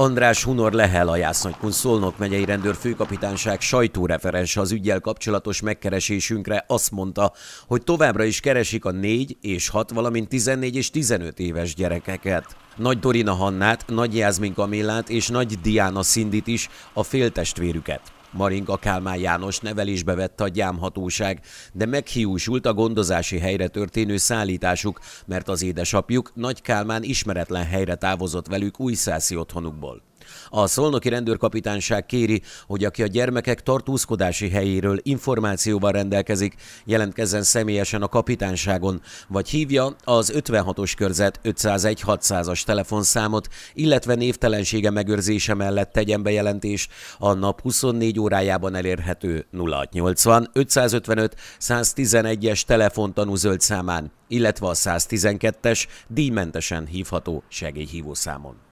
András Hunor Lehel, a Jásznagykun Szolnok megyei rendőrfőkapitányság sajtóreferens az ügyel kapcsolatos megkeresésünkre azt mondta, hogy továbbra is keresik a 4 és 6, valamint 14 és 15 éves gyerekeket. Nagy Dorina Hannát, Nagy Jászmin Kamillát és Nagy Diana Szindit is, a féltestvérüket. Maringa Kálmán János nevelésbe vette a gyámhatóság, de meghiúsult a gondozási helyre történő szállításuk, mert az édesapjuk Nagy Kálmán ismeretlen helyre távozott velük újszászi otthonukból. A szolnoki rendőrkapitányság kéri, hogy aki a gyermekek tartózkodási helyéről információval rendelkezik, jelentkezzen személyesen a kapitányságon, vagy hívja az 56-os körzet 501-600-as telefonszámot, illetve névtelensége megőrzése mellett tegyen bejelentés a nap 24 órájában elérhető 0680 555 111-es telefontanú zöld számán, illetve a 112-es díjmentesen hívható segélyhívószámon.